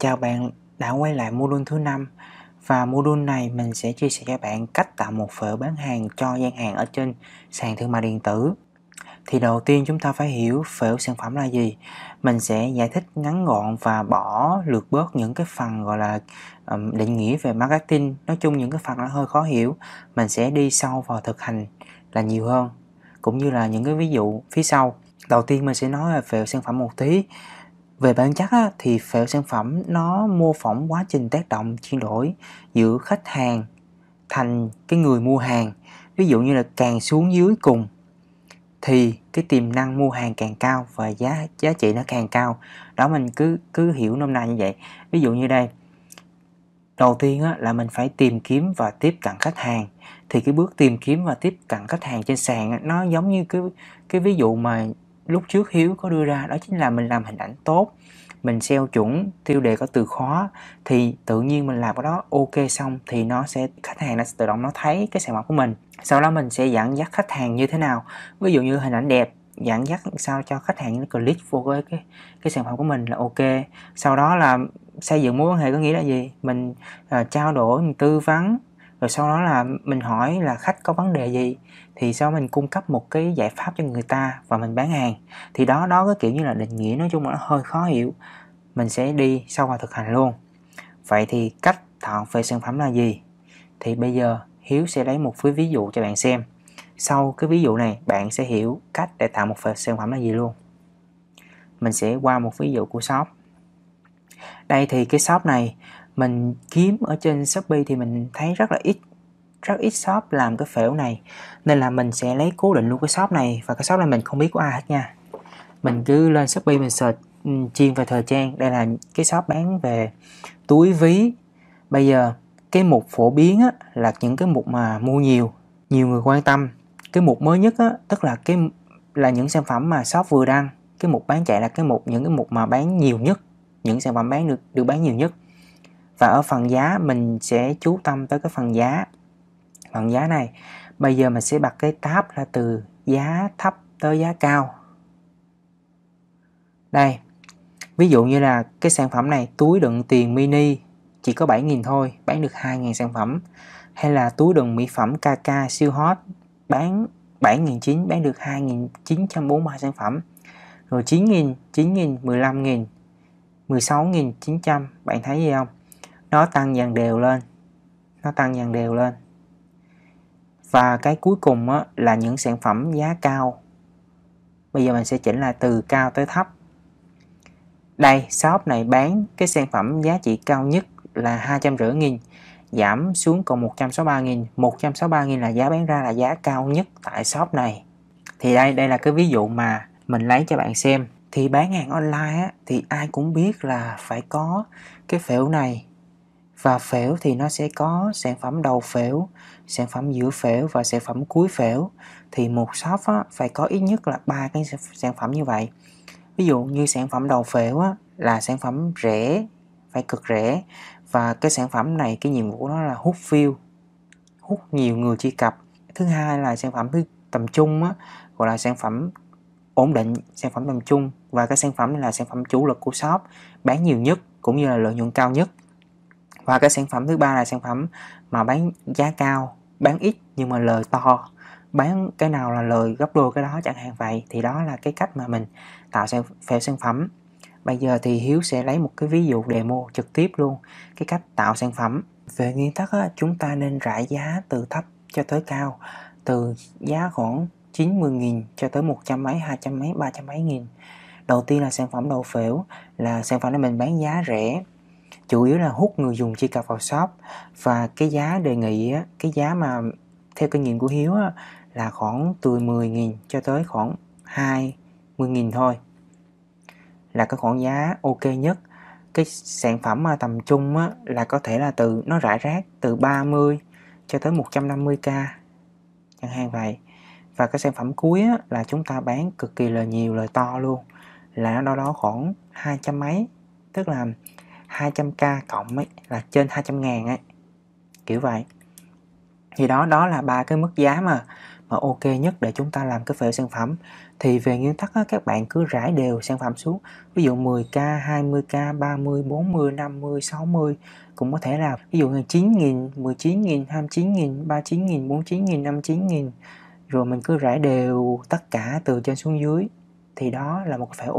Chào bạn đã quay lại module thứ năm và module này mình sẽ chia sẻ cho bạn cách tạo một phở bán hàng cho gian hàng ở trên sàn thương mại điện tử. Thì đầu tiên chúng ta phải hiểu phở sản phẩm là gì. Mình sẽ giải thích ngắn gọn và bỏ lược bớt những cái phần gọi là định nghĩa về marketing. Nói chung những cái phần nó hơi khó hiểu. Mình sẽ đi sâu vào thực hành là nhiều hơn cũng như là những cái ví dụ phía sau. Đầu tiên mình sẽ nói về phở sản phẩm một tí về bản chất á, thì phèo sản phẩm nó mô phỏng quá trình tác động chuyển đổi giữa khách hàng thành cái người mua hàng. Ví dụ như là càng xuống dưới cùng thì cái tiềm năng mua hàng càng cao và giá giá trị nó càng cao. Đó mình cứ cứ hiểu năm nay như vậy. Ví dụ như đây. Đầu tiên á, là mình phải tìm kiếm và tiếp cận khách hàng thì cái bước tìm kiếm và tiếp cận khách hàng trên sàn nó giống như cái cái ví dụ mà lúc trước Hiếu có đưa ra đó chính là mình làm hình ảnh tốt mình SEO chuẩn tiêu đề có từ khóa thì tự nhiên mình làm cái đó ok xong thì nó sẽ khách hàng nó sẽ tự động nó thấy cái sản phẩm của mình sau đó mình sẽ dẫn dắt khách hàng như thế nào ví dụ như hình ảnh đẹp dẫn dắt sao cho khách hàng nó click vô cái, cái cái sản phẩm của mình là ok sau đó là xây dựng mối quan hệ có nghĩa là gì mình uh, trao đổi mình tư vấn rồi sau đó là mình hỏi là khách có vấn đề gì thì sau mình cung cấp một cái giải pháp cho người ta và mình bán hàng thì đó đó có kiểu như là định nghĩa nói chung là nó hơi khó hiểu mình sẽ đi sau vào thực hành luôn vậy thì cách thảo về sản phẩm là gì thì bây giờ hiếu sẽ lấy một ví dụ cho bạn xem sau cái ví dụ này bạn sẽ hiểu cách để tạo một phần sản phẩm là gì luôn mình sẽ qua một ví dụ của shop đây thì cái shop này mình kiếm ở trên Shopee thì mình thấy rất là ít rất ít shop làm cái phễu này nên là mình sẽ lấy cố định luôn cái shop này và cái shop này mình không biết của ai hết nha mình cứ lên Shopee mình search ừ, chuyên về thời trang đây là cái shop bán về túi ví bây giờ cái mục phổ biến á, là những cái mục mà mua nhiều nhiều người quan tâm cái mục mới nhất á, tức là cái là những sản phẩm mà shop vừa đăng cái mục bán chạy là cái mục những cái mục mà bán nhiều nhất những sản phẩm bán được được bán nhiều nhất và ở phần giá mình sẽ chú tâm tới cái phần giá phần giá này bây giờ mình sẽ bật cái tab là từ giá thấp tới giá cao đây ví dụ như là cái sản phẩm này túi đựng tiền mini chỉ có 7.000 thôi bán được 2.000 sản phẩm hay là túi đựng mỹ phẩm KK siêu hot bán 7.900 bán được 2.943 sản phẩm rồi 9.000 9.000 15.000 16.900 bạn thấy gì không nó tăng dần đều lên nó tăng dần đều lên và cái cuối cùng á, là những sản phẩm giá cao bây giờ mình sẽ chỉnh là từ cao tới thấp đây shop này bán cái sản phẩm giá trị cao nhất là 250 nghìn giảm xuống còn 163 nghìn 163 nghìn là giá bán ra là giá cao nhất tại shop này thì đây đây là cái ví dụ mà mình lấy cho bạn xem thì bán hàng online á, thì ai cũng biết là phải có cái phễu này và phễu thì nó sẽ có sản phẩm đầu phễu sản phẩm giữa phễu và sản phẩm cuối phễu thì một shop á, phải có ít nhất là ba cái sản phẩm như vậy ví dụ như sản phẩm đầu phễu á, là sản phẩm rẻ phải cực rẻ và cái sản phẩm này cái nhiệm vụ của nó là hút view hút nhiều người truy cập thứ hai là sản phẩm thứ tầm trung á, gọi là sản phẩm ổn định sản phẩm tầm trung và cái sản phẩm này là sản phẩm chủ lực của shop bán nhiều nhất cũng như là lợi nhuận cao nhất và cái sản phẩm thứ ba là sản phẩm mà bán giá cao bán ít nhưng mà lời to bán cái nào là lời gấp đôi cái đó chẳng hạn vậy thì đó là cái cách mà mình tạo sản, sản phẩm bây giờ thì hiếu sẽ lấy một cái ví dụ demo trực tiếp luôn cái cách tạo sản phẩm về nguyên tắc á, chúng ta nên rải giá từ thấp cho tới cao từ giá khoảng 90 nghìn cho tới 100 mấy, 200 mấy, 300 mấy nghìn. Đầu tiên là sản phẩm đầu phễu là sản phẩm này mình bán giá rẻ chủ yếu là hút người dùng truy cập vào shop và cái giá đề nghị á, cái giá mà theo kinh nghiệm của Hiếu á, là khoảng từ 10.000 cho tới khoảng 20.000 thôi là cái khoảng giá ok nhất cái sản phẩm mà tầm trung á, là có thể là từ nó rải rác từ 30 cho tới 150k chẳng hạn vậy và cái sản phẩm cuối á, là chúng ta bán cực kỳ là nhiều lời to luôn là nó đâu đó khoảng hai trăm mấy tức là 200k cộng ấy là trên 200 ngàn ấy kiểu vậy thì đó đó là ba cái mức giá mà mà ok nhất để chúng ta làm cái phễu sản phẩm thì về nguyên tắc á, các bạn cứ rải đều sản phẩm xuống ví dụ 10k 20k 30 40 50 60 cũng có thể là ví dụ là 9.000 19.000 29.000 39.000 49.000 59.000 rồi mình cứ rải đều tất cả từ trên xuống dưới thì đó là một phễu